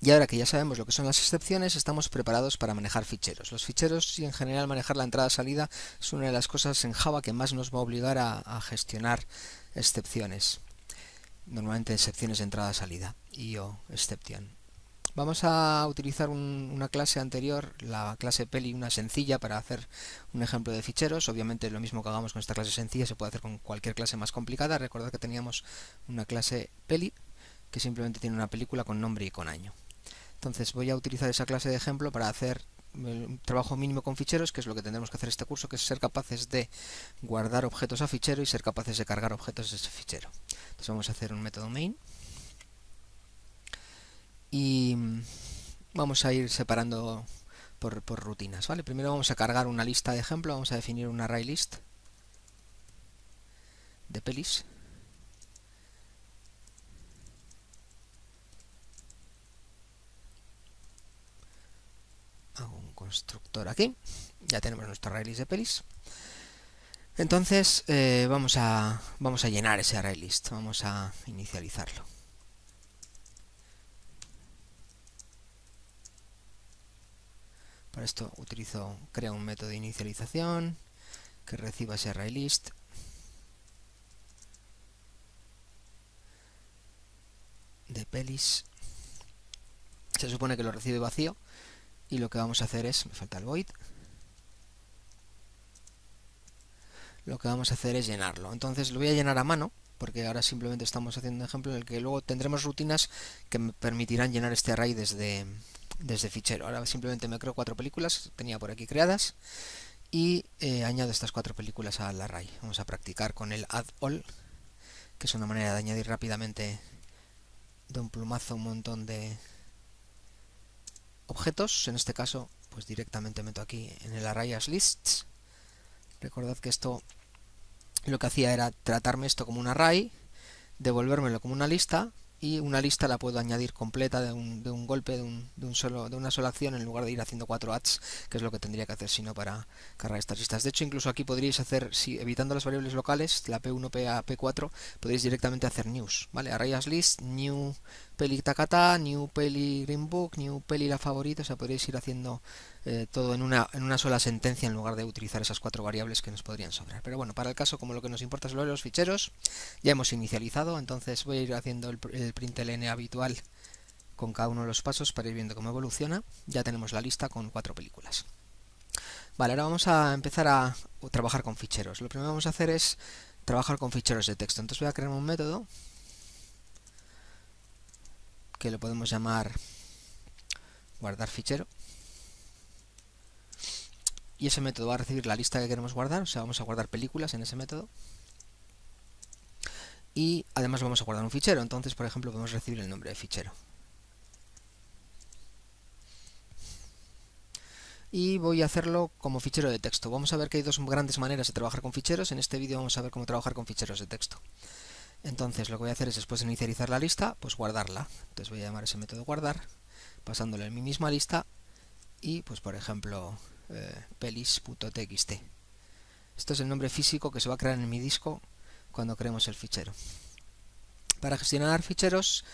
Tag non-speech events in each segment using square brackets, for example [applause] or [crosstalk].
Y ahora que ya sabemos lo que son las excepciones, estamos preparados para manejar ficheros. Los ficheros y en general manejar la entrada-salida es una de las cosas en Java que más nos va a obligar a, gestionar excepciones. Normalmente excepciones de entrada-salida y o excepción. Vamos a utilizar una clase anterior, la clase peli, una sencilla para hacer un ejemplo de ficheros. Obviamente lo mismo que hagamos con esta clase sencilla se puede hacer con cualquier clase más complicada. Recordad que teníamos una clase peli que simplemente tiene una película con nombre y con año. Entonces voy a utilizar esa clase de ejemplo para hacer un trabajo mínimo con ficheros, que es lo que tendremos que hacer este curso, que es ser capaces de guardar objetos a fichero y ser capaces de cargar objetos a ese fichero. Entonces vamos a hacer un método main y vamos a ir separando por, rutinas. ¿vale? Primero vamos a cargar una lista de ejemplo, vamos a definir un array list de pelis. constructor aquí. Ya tenemos nuestro ArrayList de pelis. Entonces eh, vamos, a, vamos a llenar ese ArrayList, vamos a inicializarlo. Para esto utilizo, crea un método de inicialización que reciba ese ArrayList de pelis. Se supone que lo recibe vacío, y lo que vamos a hacer es, me falta el void, lo que vamos a hacer es llenarlo. Entonces lo voy a llenar a mano, porque ahora simplemente estamos haciendo un ejemplo en el que luego tendremos rutinas que me permitirán llenar este array desde, desde fichero. Ahora simplemente me creo cuatro películas, tenía por aquí creadas, y eh, añado estas cuatro películas al array. Vamos a practicar con el add all, que es una manera de añadir rápidamente de un plumazo un montón de, objetos, en este caso pues directamente meto aquí en el array as lists. Recordad que esto lo que hacía era tratarme esto como un array, devolvérmelo como una lista y una lista la puedo añadir completa de un, golpe, de, un, solo, de una sola acción en lugar de ir haciendo cuatro ads, que es lo que tendría que hacer si no para cargar estas listas. De hecho, incluso aquí podríais hacer, si evitando las variables locales, la P1, P a P4, podéis directamente hacer news, ¿vale? as list, new peli Takata, new peli Green Book, new peli la favorita, o sea, podréis ir haciendo eh, todo en una, sola sentencia en lugar de utilizar esas cuatro variables que nos podrían sobrar. Pero bueno, para el caso, como lo que nos importa es son los ficheros, ya hemos inicializado, entonces voy a ir haciendo el, el println habitual con cada uno de los pasos para ir viendo cómo evoluciona. Ya tenemos la lista con cuatro películas. Vale, ahora vamos a empezar a trabajar con ficheros. Lo primero que vamos a hacer es trabajar con ficheros de texto. Entonces voy a crear un método que lo podemos llamar guardar fichero. Y ese método va a recibir la lista que queremos guardar, o sea, vamos a guardar películas en ese método. Y además vamos a guardar un fichero, entonces, por ejemplo, podemos recibir el nombre de fichero. y voy a hacerlo como fichero de texto. Vamos a ver que hay dos grandes maneras de trabajar con ficheros. En este vídeo vamos a ver cómo trabajar con ficheros de texto. Entonces lo que voy a hacer es después de inicializar la lista, pues guardarla. Entonces voy a llamar ese método guardar, pasándole en mi misma lista y pues por ejemplo eh, pelis.txt. Esto es el nombre físico que se va a crear en mi disco cuando creemos el fichero. Para gestionar ficheros,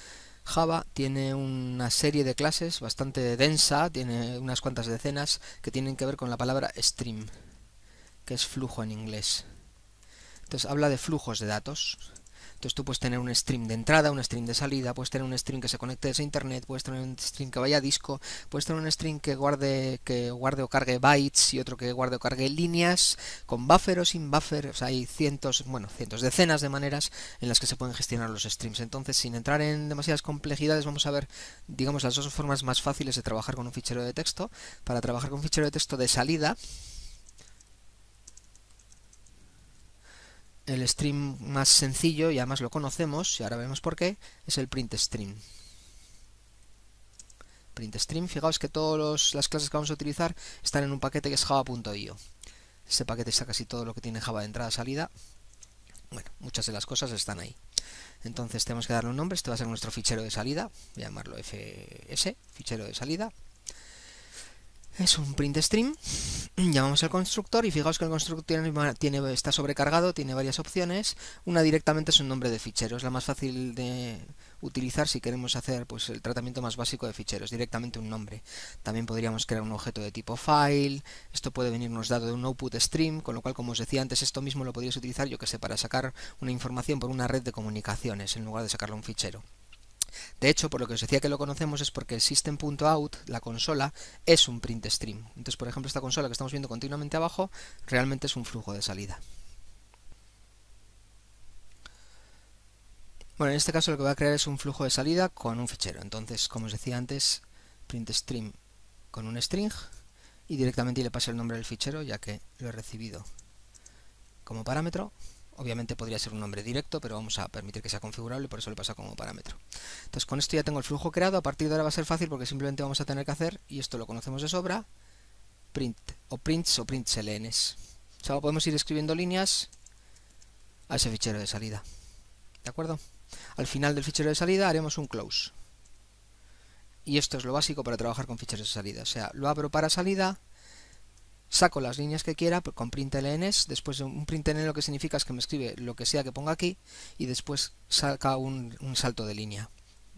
Java tiene una serie de clases bastante densa, tiene unas cuantas decenas, que tienen que ver con la palabra stream, que es flujo en inglés. Entonces habla de flujos de datos. Entonces tú puedes tener un stream de entrada, un stream de salida, puedes tener un stream que se conecte desde internet, puedes tener un stream que vaya a disco, puedes tener un stream que guarde, que guarde o cargue bytes y otro que guarde o cargue líneas, con buffer o sin buffer, hay cientos, bueno, cientos, decenas de maneras en las que se pueden gestionar los streams. Entonces, sin entrar en demasiadas complejidades, vamos a ver, digamos, las dos formas más fáciles de trabajar con un fichero de texto. Para trabajar con un fichero de texto de salida, el stream más sencillo, y además lo conocemos, y ahora vemos por qué, es el print stream. Print stream, fijaos que todas las clases que vamos a utilizar están en un paquete que es java.io. Ese paquete está casi todo lo que tiene Java de entrada-salida. Bueno, muchas de las cosas están ahí. Entonces tenemos que darle un nombre, este va a ser nuestro fichero de salida, voy a llamarlo fs, fichero de salida es un print stream. Llamamos al constructor y fijaos que el constructor tiene, está sobrecargado, tiene varias opciones. Una directamente es un nombre de fichero, es la más fácil de utilizar si queremos hacer pues, el tratamiento más básico de ficheros, directamente un nombre. También podríamos crear un objeto de tipo file, esto puede venirnos dado de un output stream, con lo cual, como os decía antes, esto mismo lo podríais utilizar, yo que sé, para sacar una información por una red de comunicaciones en lugar de sacarle un fichero. De hecho, por lo que os decía que lo conocemos es porque System.out, la consola, es un print stream. Entonces, por ejemplo, esta consola que estamos viendo continuamente abajo realmente es un flujo de salida. Bueno, en este caso lo que voy a crear es un flujo de salida con un fichero. Entonces, como os decía antes, print stream con un string y directamente le pasé el nombre del fichero ya que lo he recibido como parámetro Obviamente podría ser un nombre directo, pero vamos a permitir que sea configurable, por eso le pasa como parámetro. Entonces con esto ya tengo el flujo creado, a partir de ahora va a ser fácil porque simplemente vamos a tener que hacer, y esto lo conocemos de sobra, print o prints o printlns. O sea, podemos ir escribiendo líneas a ese fichero de salida. ¿De acuerdo? Al final del fichero de salida haremos un close. Y esto es lo básico para trabajar con ficheros de salida. O sea, lo abro para salida saco las líneas que quiera con printlns, después un println lo que significa es que me escribe lo que sea que ponga aquí y después saca un, un salto de línea.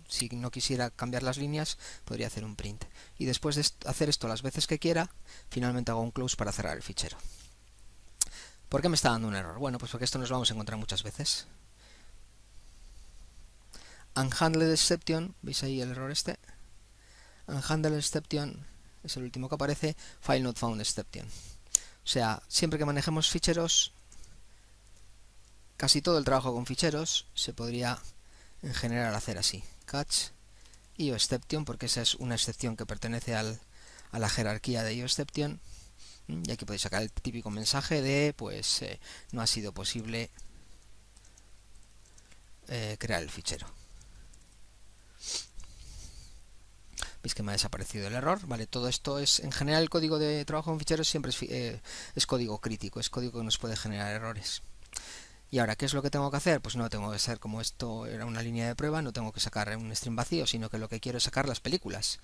Si no quisiera cambiar las líneas, podría hacer un print. Y después de hacer esto las veces que quiera, finalmente hago un close para cerrar el fichero. ¿Por qué me está dando un error? Bueno, pues porque esto nos vamos a encontrar muchas veces. Unhandled exception, ¿veis ahí el error este? Unhandled exception es el último que aparece, file not found exception. O sea, siempre que manejemos ficheros, casi todo el trabajo con ficheros se podría en general hacer así, catch IO porque esa es una excepción que pertenece a la jerarquía de IO mm, Y aquí podéis sacar el típico mensaje de, pues, eh, no ha sido posible eh, crear el fichero. es que me ha desaparecido el error, ¿vale? Todo esto es, en general el código de trabajo con ficheros siempre eh, es, código crítico, es código que nos puede generar errores. Y ahora, ¿qué es lo que tengo que hacer? Pues no tengo que ser como esto era una línea de prueba, no tengo que sacar un stream vacío, sino que lo que quiero es sacar las películas.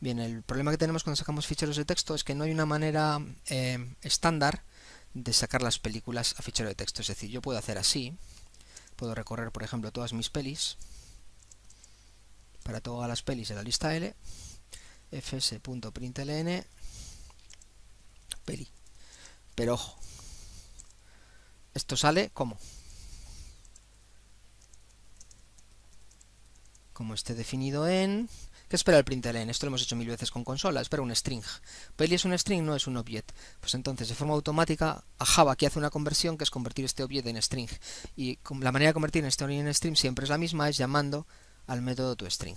Bien, el problema que tenemos cuando sacamos ficheros de texto es que no hay una manera eh, estándar de sacar las películas a fichero de texto. Es decir, yo puedo hacer así, puedo recorrer, por ejemplo, todas mis pelis, para todas las pelis de la lista L, fs.println, peli. Pero ojo, esto sale como como esté definido en ¿Qué espera el println? Esto lo hemos hecho mil veces con consola, espera un string. Peli es un string, no es un object, Pues entonces, de forma automática, a Java que hace una conversión, que es convertir este object en string. Y la manera de convertir este en string siempre es la misma, es llamando al método toString.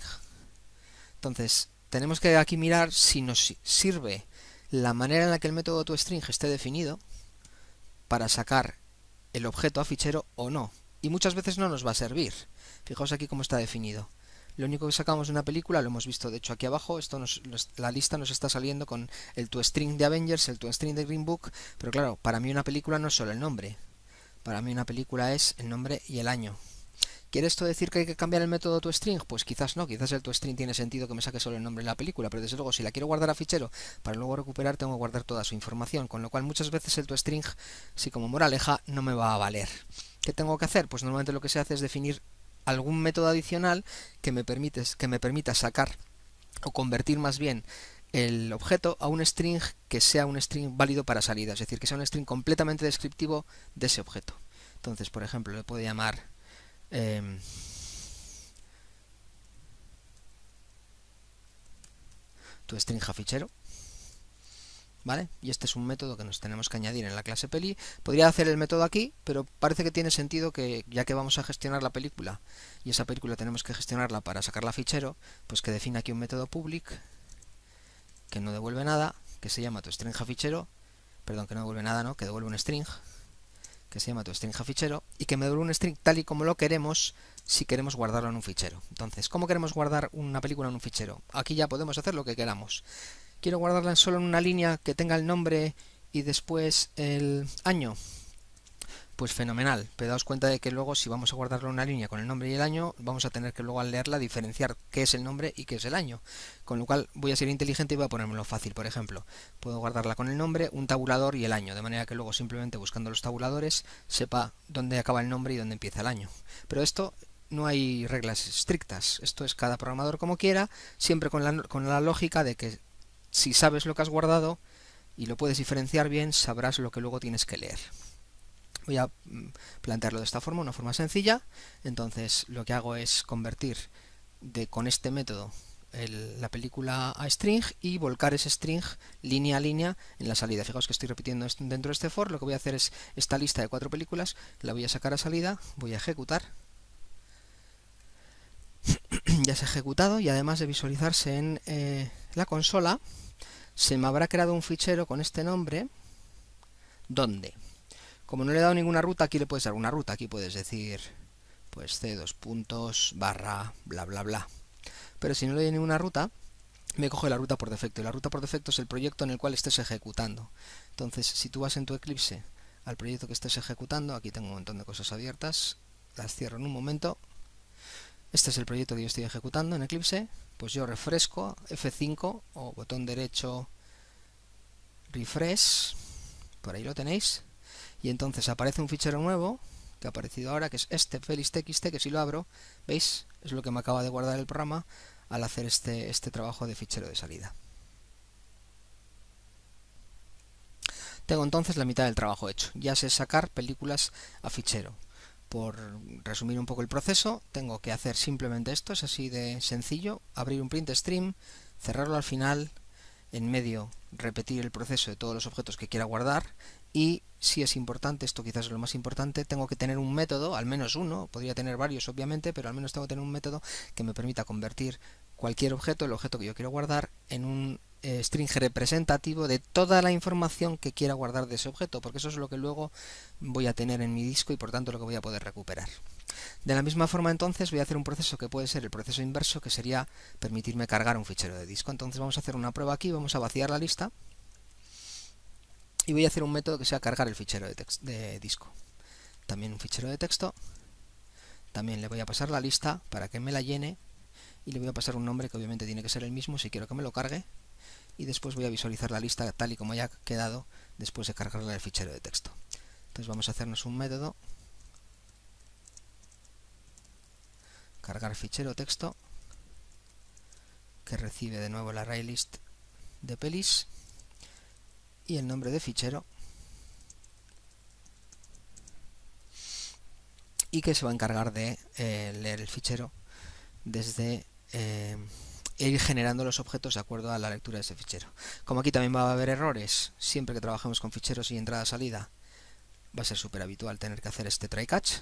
Entonces, tenemos que aquí mirar si nos sirve la manera en la que el método toString esté definido para sacar el objeto a fichero o no. Y muchas veces no nos va a servir. Fijaos aquí cómo está definido. Lo único que sacamos de una película, lo hemos visto de hecho aquí abajo, esto la lista nos está saliendo con el toString de Avengers, el toString de Green Book, pero claro, para mí una película no es solo el nombre. Para mí una película es el nombre y el año. ¿Quiere esto decir que hay que cambiar el método toString? Pues quizás no, quizás el toString tiene sentido que me saque solo el nombre de la película, pero desde luego si la quiero guardar a fichero para luego recuperar tengo que guardar toda su información, con lo cual muchas veces el toString, si como moraleja, no me va a valer. ¿Qué tengo que hacer? Pues normalmente lo que se hace es definir algún método adicional que me, que me permita sacar o convertir más bien el objeto a un string que sea un string válido para salida, es decir, que sea un string completamente descriptivo de ese objeto. Entonces, por ejemplo, le puedo llamar Em, tu tu a fichero. ¿Vale? Y este es un método que nos tenemos que añadir en la clase peli. Podría hacer el método aquí, pero parece que tiene sentido que ya que vamos a gestionar la película y esa película tenemos que gestionarla para sacarla fichero, pues que define aquí un método public que no devuelve nada, que se llama tu a fichero, perdón, que no devuelve nada, ¿no? Que devuelve un string que se llama tu string a fichero y que me devuelve un string tal y como lo queremos si queremos guardarlo en un fichero. Entonces, ¿cómo queremos guardar una película en un fichero? Aquí ya podemos hacer lo que queramos. Quiero guardarla solo en una línea que tenga el nombre y después el año pues fenomenal. Pero daos cuenta de que luego si vamos a guardarlo en una línea con el nombre y el año, vamos a tener que luego al leerla diferenciar qué es el nombre y qué es el año. Con lo cual voy a ser inteligente y voy a ponérmelo fácil. Por ejemplo, puedo guardarla con el nombre, un tabulador y el año. De manera que luego simplemente buscando los tabuladores sepa dónde acaba el nombre y dónde empieza el año. Pero esto no hay reglas estrictas. Esto es cada programador como quiera, siempre con con la lógica de que si sabes lo que has guardado y lo puedes diferenciar bien, sabrás lo que luego tienes que leer. Voy a mm, plantearlo de esta forma, una forma sencilla. Entonces lo que hago es convertir de, con este método la película a string y volcar ese string línea a línea en la salida. Fijaos que estoy repitiendo dentro de este for, lo que voy a hacer es esta lista de cuatro películas, la voy a sacar a salida, voy a ejecutar. [coughs] ya se ha ejecutado y además de visualizarse en eh, la consola, se me habrá creado un fichero con este nombre, dónde. Como no le he dado ninguna ruta, aquí le puedes dar una ruta. Aquí puedes decir, pues C dos puntos, barra, bla, bla, bla. Pero si no le doy ninguna ruta, me coge la ruta por defecto. Y la ruta por defecto es el proyecto en el cual estés ejecutando. Entonces, si tú vas en tu Eclipse al proyecto que estés ejecutando, aquí tengo un montón de cosas abiertas, las cierro en un momento. Este es el proyecto que yo estoy ejecutando en Eclipse. Pues yo refresco F5 o botón derecho refresh. Por ahí lo tenéis y entonces aparece un fichero nuevo que ha aparecido ahora, que es este FelixTXT, que si lo abro, ¿veis? Es lo que me acaba de guardar el programa al hacer este, este trabajo de fichero de salida. Tengo entonces la mitad del trabajo hecho. Ya sé sacar películas a fichero. Por resumir un poco el proceso, tengo que hacer simplemente esto, es así de sencillo, abrir un print stream, cerrarlo al final, en medio repetir el proceso de todos los objetos que quiera guardar y si es importante, esto quizás es lo más importante, tengo que tener un método, al menos uno, podría tener varios obviamente, pero al menos tengo que tener un método que me permita convertir cualquier objeto, el objeto que yo quiero guardar, en un eh, string representativo de toda la información que quiera guardar de ese objeto, porque eso es lo que luego voy a tener en mi disco y por tanto lo que voy a poder recuperar. De la misma forma entonces voy a hacer un proceso que puede ser el proceso inverso, que sería permitirme cargar un fichero de disco. Entonces vamos a hacer una prueba aquí, vamos a vaciar la lista y voy a hacer un método que sea cargar el fichero de, disco. También un fichero de texto. También le voy a pasar la lista para que me la llene y le voy a pasar un nombre que obviamente tiene que ser el mismo si quiero que me lo cargue y después voy a visualizar la lista tal y como haya quedado después de cargarle el fichero de texto. Entonces vamos a hacernos un método cargar fichero texto que recibe de nuevo la list de pelis y el nombre de fichero y que se va a encargar de eh, leer el fichero desde eh, ir generando los objetos de acuerdo a la lectura de ese fichero. Como aquí también va a haber errores, siempre que trabajemos con ficheros y entrada-salida, va a ser súper habitual tener que hacer este try-catch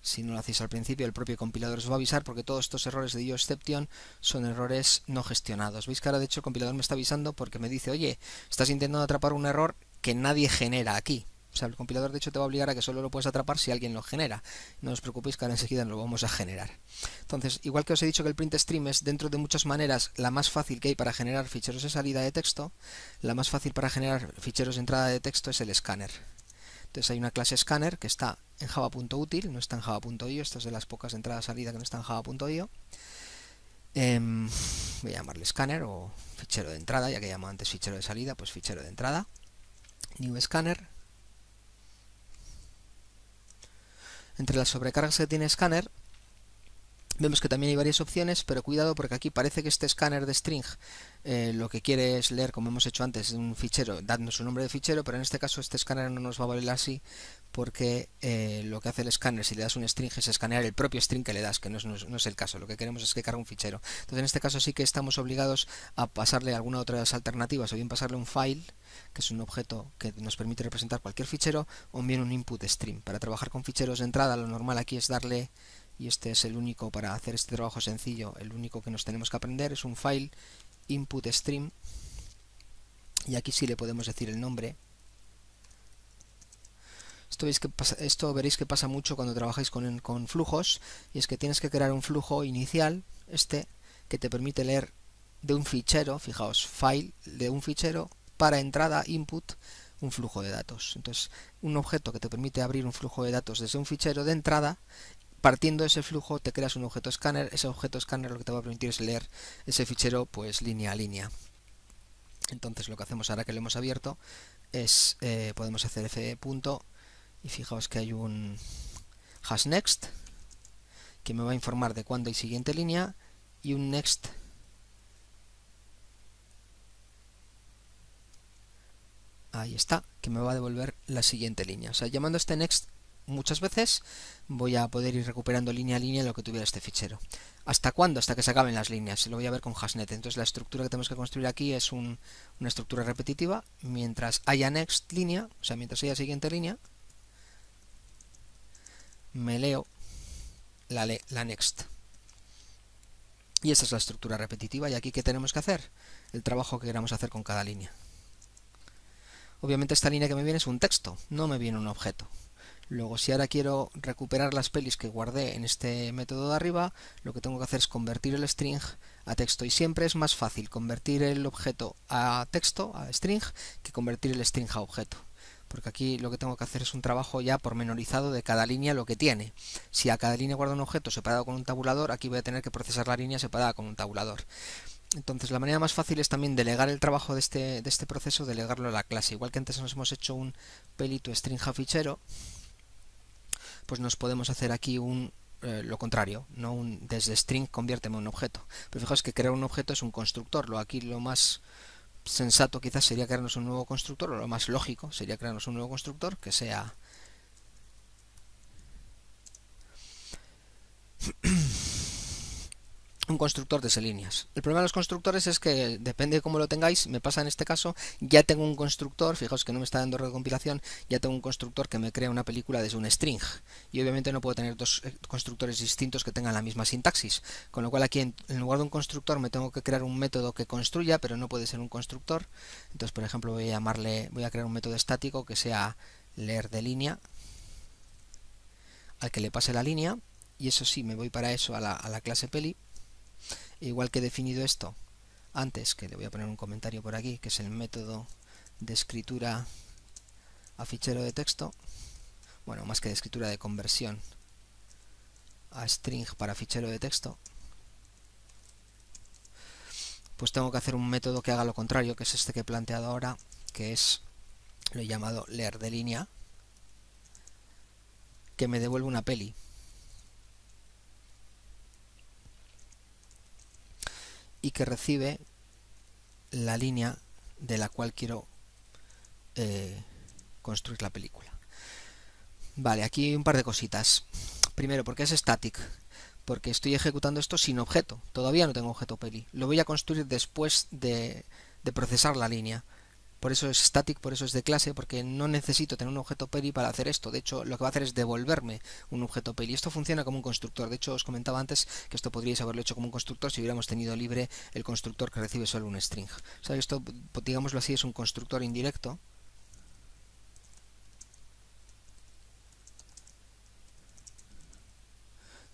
si no lo hacéis al principio, el propio compilador os va a avisar porque todos estos errores de exception son errores no gestionados. ¿Veis que ahora de hecho el compilador me está avisando porque me dice, oye, estás intentando atrapar un error que nadie genera aquí? O sea, el compilador de hecho te va a obligar a que solo lo puedes atrapar si alguien lo genera. No os preocupéis que ahora enseguida lo vamos a generar. Entonces, igual que os he dicho que el print stream es dentro de muchas maneras la más fácil que hay para generar ficheros de salida de texto, la más fácil para generar ficheros de entrada de texto es el Scanner. Entonces hay una clase scanner que está en java.util, no está en java.io, esta es de las pocas entradas salida que no está en java.io. Em, voy a llamarle scanner o fichero de entrada, ya que llamaba antes fichero de salida, pues fichero de entrada. New scanner. Entre las sobrecargas que tiene scanner, Vemos que también hay varias opciones, pero cuidado porque aquí parece que este escáner de string eh, lo que quiere es leer, como hemos hecho antes, un fichero, darnos un nombre de fichero, pero en este caso este escáner no nos va a valer así porque eh, lo que hace el escáner si le das un string es escanear el propio string que le das, que no es, el caso, lo que queremos es que cargue un fichero. Entonces en este caso sí que estamos obligados a pasarle alguna otra de las alternativas, o bien pasarle un file, que es un objeto que nos permite representar cualquier fichero, o bien un input string. Para trabajar con ficheros de entrada lo normal aquí es darle y este es el único para hacer este trabajo sencillo, el único que nos tenemos que aprender es un file input stream y aquí sí le podemos decir el nombre esto, que esto veréis que pasa mucho cuando trabajáis con, con flujos y es que tienes que crear un flujo inicial, este, que te permite leer de un fichero, fijaos, file de un fichero para entrada input un flujo de datos. Entonces, un objeto que te permite abrir un flujo de datos desde un fichero de entrada partiendo ese flujo te creas un objeto escáner, ese objeto escáner lo que te va a permitir es leer ese fichero pues línea a línea. Entonces lo que hacemos ahora que lo hemos abierto es, eh, podemos hacer f punto y fijaos que hay un hashnext, next que me va a informar de cuándo hay siguiente línea y un next ahí está, que me va a devolver la siguiente línea. O sea, llamando este next muchas veces, voy a poder ir recuperando línea a línea lo que tuviera este fichero. ¿Hasta cuándo? Hasta que se acaben las líneas. Lo voy a ver con Hasnet. Entonces la estructura que tenemos que construir aquí es una estructura repetitiva. Mientras haya next línea, o sea, mientras haya siguiente línea, me leo la, la next. Y esa es la estructura repetitiva. ¿Y aquí qué tenemos que hacer? El trabajo que queramos hacer con cada línea. Obviamente esta línea que me viene es un texto, no me viene un objeto. Luego, si ahora quiero recuperar las pelis que guardé en este método de arriba, lo que tengo que hacer es convertir el string a texto. Y siempre es más fácil convertir el objeto a texto, a string, que convertir el string a objeto. Porque aquí lo que tengo que hacer es un trabajo ya pormenorizado de cada línea lo que tiene. Si a cada línea guardo un objeto separado con un tabulador, aquí voy a tener que procesar la línea separada con un tabulador. Entonces la manera más fácil es también delegar el trabajo de este, de este proceso, delegarlo a la clase. Igual que antes nos hemos hecho un pelito string a fichero, pues nos podemos hacer aquí un eh, lo contrario, no un desde string conviérteme en un objeto. Pero fijaos que crear un objeto es un constructor, lo aquí lo más sensato quizás sería crearnos un nuevo constructor, o lo más lógico sería crearnos un nuevo constructor que sea un constructor de líneas. El problema de los constructores es que depende de cómo lo tengáis, me pasa en este caso, ya tengo un constructor, fijaos que no me está dando recompilación, ya tengo un constructor que me crea una película desde un string y obviamente no puedo tener dos eh, constructores distintos que tengan la misma sintaxis, con lo cual aquí en, lugar de un constructor me tengo que crear un método que construya, pero no puede ser un constructor. Entonces, por ejemplo, voy a llamarle, voy a crear un método estático que sea leer de línea al que le pase la línea y eso sí, me voy para eso a la, a la clase peli Igual que he definido esto antes, que le voy a poner un comentario por aquí, que es el método de escritura a fichero de texto, bueno, más que de escritura de conversión a string para fichero de texto, pues tengo que hacer un método que haga lo contrario, que es este que he planteado ahora, que es, lo llamado leer de línea, que me devuelve una peli. y que recibe la línea de la cual quiero eh, construir la película. Vale, aquí un par de cositas. Primero, porque es static, porque estoy ejecutando esto sin objeto. Todavía no tengo objeto peli. Lo voy a construir después de, de procesar la línea por eso es static, por eso es de clase, porque no necesito tener un objeto peli para hacer esto. De hecho, lo que va a hacer es devolverme un objeto peli. Esto funciona como un constructor. De hecho, os comentaba antes que esto podríais haberlo hecho como un constructor si hubiéramos tenido libre el constructor que recibe solo un string. O sea, esto, pues, digámoslo así, es un constructor indirecto.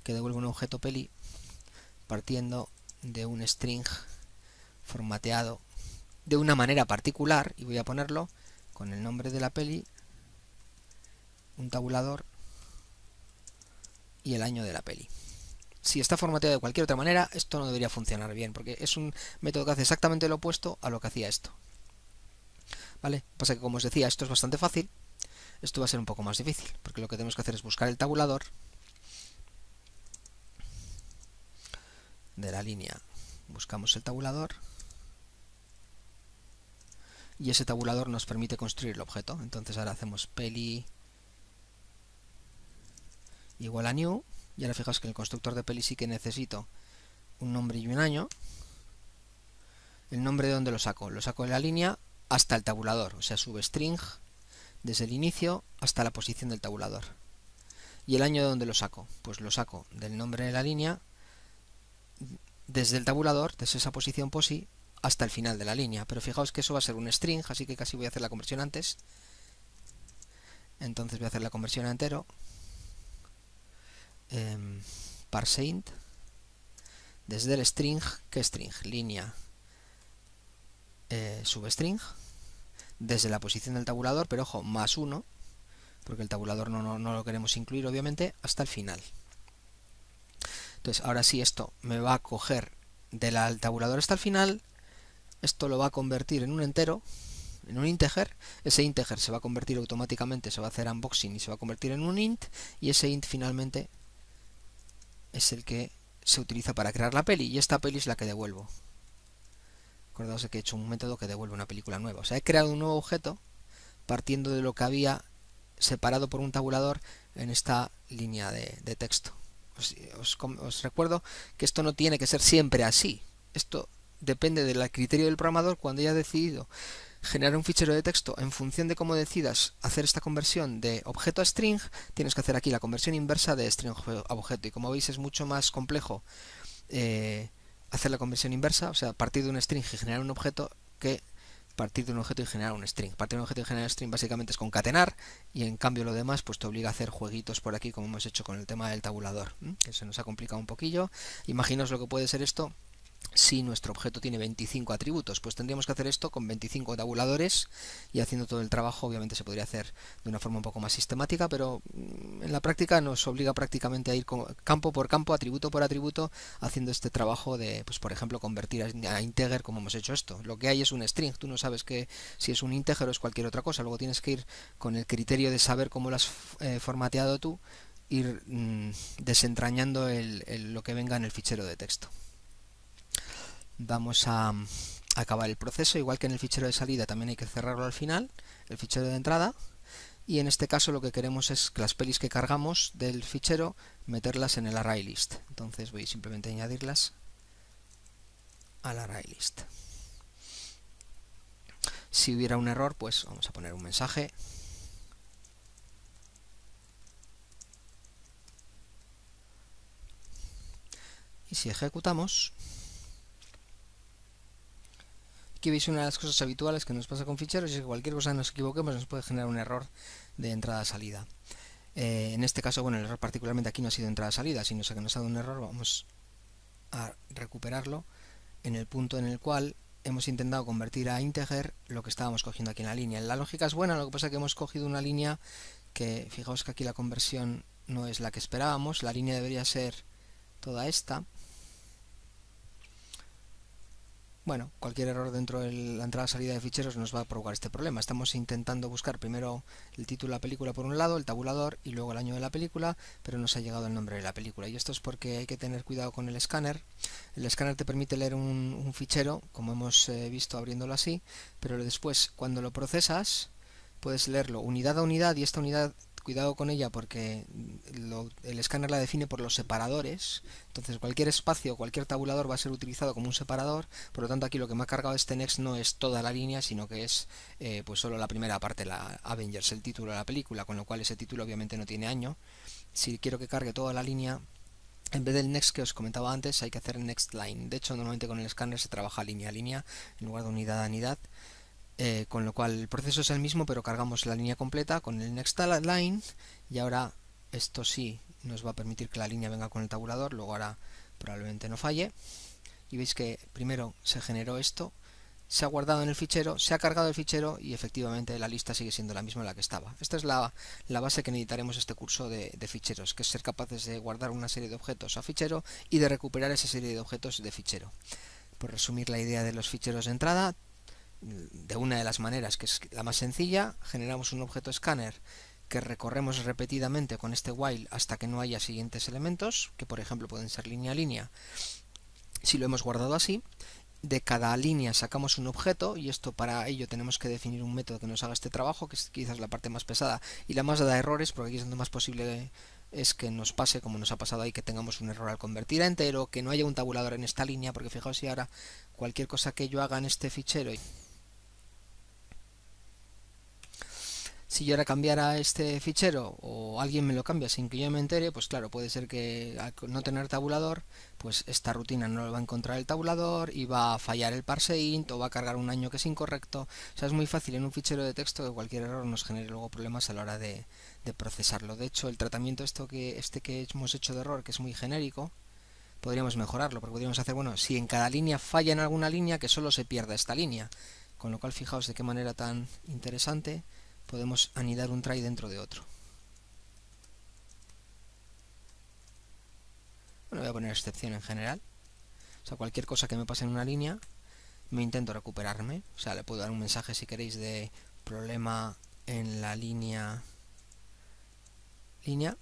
que devuelve un objeto peli partiendo de un string formateado de una manera particular, y voy a ponerlo con el nombre de la peli, un tabulador y el año de la peli. Si está formateado de cualquier otra manera, esto no debería funcionar bien, porque es un método que hace exactamente lo opuesto a lo que hacía esto. ¿Vale? Pasa que, como os decía, esto es bastante fácil, esto va a ser un poco más difícil, porque lo que tenemos que hacer es buscar el tabulador de la línea. Buscamos el tabulador y ese tabulador nos permite construir el objeto. Entonces ahora hacemos peli igual a new y ahora fijaos que en el constructor de peli sí que necesito un nombre y un año. ¿El nombre de dónde lo saco? Lo saco de la línea hasta el tabulador, o sea, sube string desde el inicio hasta la posición del tabulador. ¿Y el año de dónde lo saco? Pues lo saco del nombre de la línea desde el tabulador, desde esa posición posi hasta el final de la línea. Pero fijaos que eso va a ser un string, así que casi voy a hacer la conversión antes. Entonces voy a hacer la conversión a entero. Em, parseInt. Desde el string, ¿qué string? Línea eh, substring. Desde la posición del tabulador, pero ojo, más uno, porque el tabulador no, no lo queremos incluir, obviamente, hasta el final. Entonces, ahora sí, esto me va a coger del tabulador hasta el final esto lo va a convertir en un entero, en un integer, ese integer se va a convertir automáticamente, se va a hacer unboxing y se va a convertir en un int, y ese int finalmente es el que se utiliza para crear la peli, y esta peli es la que devuelvo. Acordaos que he hecho un método que devuelve una película nueva. O sea, he creado un nuevo objeto partiendo de lo que había separado por un tabulador en esta línea de, texto. os recuerdo que esto no tiene que ser siempre así. Esto depende del criterio del programador cuando haya decidido generar un fichero de texto en función de cómo decidas hacer esta conversión de objeto a string, tienes que hacer aquí la conversión inversa de string a objeto. Y como veis es mucho más complejo eh, hacer la conversión inversa, o sea, partir de un string y generar un objeto que partir de un objeto y generar un string. Partir de un objeto y generar un string básicamente es concatenar y en cambio lo demás pues te obliga a hacer jueguitos por aquí como hemos hecho con el tema del tabulador, que se nos ha complicado un poquillo. Imaginaos lo que puede ser esto si nuestro objeto tiene 25 atributos. Pues tendríamos que hacer esto con 25 tabuladores y haciendo todo el trabajo obviamente se podría hacer de una forma un poco más sistemática, pero mm, en la práctica nos obliga prácticamente a ir campo por campo, atributo por atributo, haciendo este trabajo de, pues por ejemplo, convertir a integer como hemos hecho esto. Lo que hay es un string, tú no sabes que si es un integer o es cualquier otra cosa, luego tienes que ir con el criterio de saber cómo lo has eh, formateado tú, ir mm, desentrañando lo que venga en el fichero de texto vamos a acabar el proceso, igual que en el fichero de salida también hay que cerrarlo al final, el fichero de entrada, y en este caso lo que queremos es que las pelis que cargamos del fichero meterlas en el ArrayList Entonces voy simplemente a añadirlas al array list. Si hubiera un error, pues vamos a poner un mensaje. Y si ejecutamos, Aquí veis una de las cosas habituales que nos pasa con ficheros y es que cualquier cosa que nos equivoquemos nos puede generar un error de entrada-salida. Eh, en este caso, bueno, el error particularmente aquí no ha sido entrada-salida, sino que nos ha dado un error, vamos a recuperarlo en el punto en el cual hemos intentado convertir a integer lo que estábamos cogiendo aquí en la línea. La lógica es buena, lo que pasa es que hemos cogido una línea que, fijaos que aquí la conversión no es la que esperábamos, la línea debería ser toda esta, Bueno, cualquier error dentro de la entrada salida de ficheros nos va a provocar este problema. Estamos intentando buscar primero el título de la película por un lado, el tabulador y luego el año de la película, pero no se ha llegado el nombre de la película. Y esto es porque hay que tener cuidado con el escáner. El escáner te permite leer un, fichero, como hemos eh, visto abriéndolo así, pero después cuando lo procesas puedes leerlo unidad a unidad y esta unidad cuidado con ella porque mm, el escáner la define por los separadores, entonces cualquier espacio, cualquier tabulador va a ser utilizado como un separador, por lo tanto aquí lo que me ha cargado este next no es toda la línea, sino que es eh, pues solo la primera parte, la Avengers, el título de la película, con lo cual ese título obviamente no tiene año. Si quiero que cargue toda la línea, en vez del next que os comentaba antes, hay que hacer next line. De hecho, normalmente con el escáner se trabaja línea a línea en lugar de unidad a unidad. Eh, con lo cual el proceso es el mismo pero cargamos la línea completa con el next line y ahora esto sí nos va a permitir que la línea venga con el tabulador luego ahora probablemente no falle y veis que primero se generó esto se ha guardado en el fichero, se ha cargado el fichero y efectivamente la lista sigue siendo la misma en la que estaba. Esta es la, la base que necesitaremos este curso de, de, ficheros, que es ser capaces de guardar una serie de objetos a fichero y de recuperar esa serie de objetos de fichero. Por resumir la idea de los ficheros de entrada, de una de las maneras que es la más sencilla, generamos un objeto escáner que recorremos repetidamente con este while hasta que no haya siguientes elementos, que por ejemplo pueden ser línea a línea, si lo hemos guardado así. De cada línea sacamos un objeto y esto para ello tenemos que definir un método que nos haga este trabajo, que es quizás la parte más pesada y la más da errores, porque aquí es donde más posible es que nos pase como nos ha pasado ahí, que tengamos un error al convertir a entero, que no haya un tabulador en esta línea, porque fijaos si ahora cualquier cosa que yo haga en este fichero... si yo ahora cambiara este fichero o alguien me lo cambia sin que yo me entere, pues claro, puede ser que al no tener tabulador, pues esta rutina no lo va a encontrar el tabulador y va a fallar el parseInt o va a cargar un año que es incorrecto. O sea, es muy fácil en un fichero de texto que cualquier error nos genere luego problemas a la hora de, procesarlo. De hecho, el tratamiento esto que, este que hemos hecho de error, que es muy genérico, podríamos mejorarlo, porque podríamos hacer, bueno, si en cada línea falla en alguna línea, que solo se pierda esta línea. Con lo cual, fijaos de qué manera tan interesante podemos anidar un try dentro de otro. Bueno, voy a poner excepción en general. O sea, cualquier cosa que me pase en una línea, me intento recuperarme. O sea, le puedo dar un mensaje si queréis de problema en la línea línea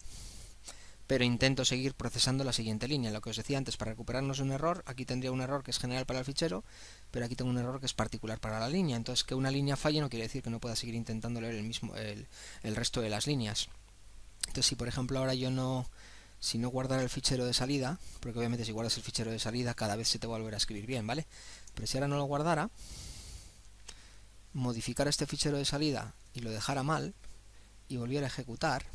pero intento seguir procesando la siguiente línea. Lo que os decía antes, para recuperarnos un error, aquí tendría un error que es general para el fichero, pero aquí tengo un error que es particular para la línea. Entonces que una línea falle no quiere decir que no pueda seguir intentando leer el, mismo, el, resto de las líneas. Entonces si por ejemplo ahora yo no, si no guardara el fichero de salida, porque obviamente si guardas el fichero de salida cada vez se te va a volver a escribir bien, ¿vale? Pero si ahora no lo guardara, modificara este fichero de salida y lo dejara mal y volviera a ejecutar,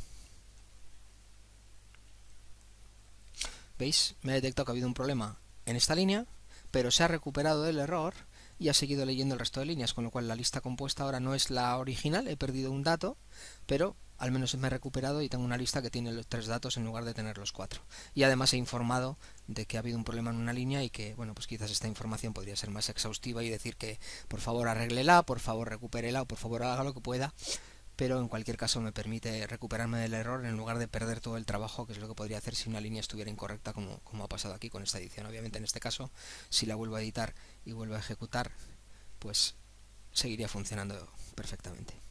¿veis? Me ha detectado que ha habido un problema en esta línea pero se ha recuperado del error y ha seguido leyendo el resto de líneas, con lo cual la lista compuesta ahora no es la original, he perdido un dato, pero al menos me he recuperado y tengo una lista que tiene los tres datos en lugar de tener los cuatro. Y además he informado de que ha habido un problema en una línea y que, bueno, pues quizás esta información podría ser más exhaustiva y decir que por favor arréglela, por favor recupérela o por favor haga lo que pueda pero en cualquier caso me permite recuperarme del error en lugar de perder todo el trabajo, que es lo que podría hacer si una línea estuviera incorrecta, como, como ha pasado aquí con esta edición. Obviamente en este caso, si la vuelvo a editar y vuelvo a ejecutar, pues seguiría funcionando perfectamente.